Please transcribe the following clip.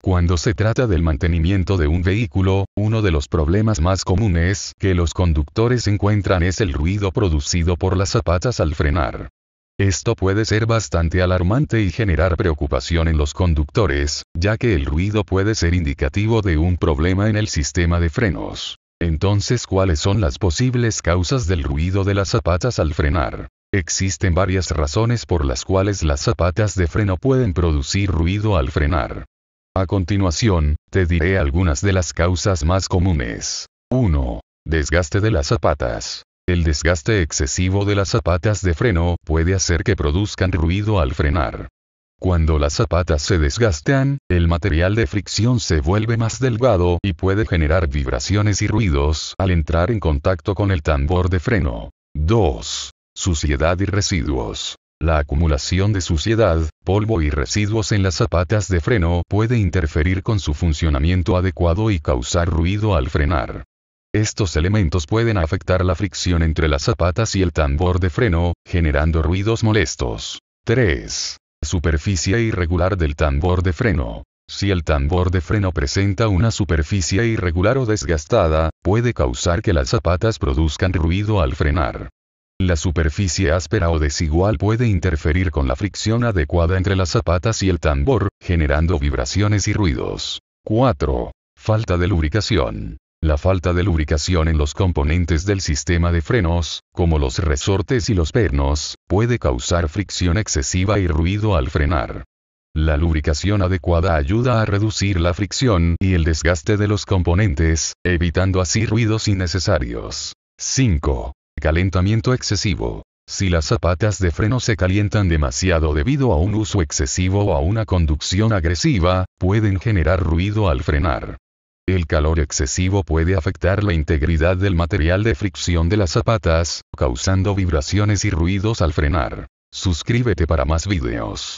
Cuando se trata del mantenimiento de un vehículo, uno de los problemas más comunes que los conductores encuentran es el ruido producido por las zapatas al frenar. Esto puede ser bastante alarmante y generar preocupación en los conductores, ya que el ruido puede ser indicativo de un problema en el sistema de frenos. Entonces, ¿cuáles son las posibles causas del ruido de las zapatas al frenar? Existen varias razones por las cuales las zapatas de freno pueden producir ruido al frenar. A continuación, te diré algunas de las causas más comunes. 1. Desgaste de las zapatas. El desgaste excesivo de las zapatas de freno puede hacer que produzcan ruido al frenar. Cuando las zapatas se desgastan, el material de fricción se vuelve más delgado y puede generar vibraciones y ruidos al entrar en contacto con el tambor de freno. 2. Suciedad y residuos. La acumulación de suciedad, polvo y residuos en las zapatas de freno puede interferir con su funcionamiento adecuado y causar ruido al frenar. Estos elementos pueden afectar la fricción entre las zapatas y el tambor de freno, generando ruidos molestos. 3. Superficie irregular del tambor de freno. Si el tambor de freno presenta una superficie irregular o desgastada, puede causar que las zapatas produzcan ruido al frenar. La superficie áspera o desigual puede interferir con la fricción adecuada entre las zapatas y el tambor, generando vibraciones y ruidos. 4. Falta de lubricación. La falta de lubricación en los componentes del sistema de frenos, como los resortes y los pernos, puede causar fricción excesiva y ruido al frenar. La lubricación adecuada ayuda a reducir la fricción y el desgaste de los componentes, evitando así ruidos innecesarios. 5. Calentamiento excesivo. Si las zapatas de freno se calientan demasiado debido a un uso excesivo o a una conducción agresiva, pueden generar ruido al frenar. El calor excesivo puede afectar la integridad del material de fricción de las zapatas, causando vibraciones y ruidos al frenar. Suscríbete para más videos.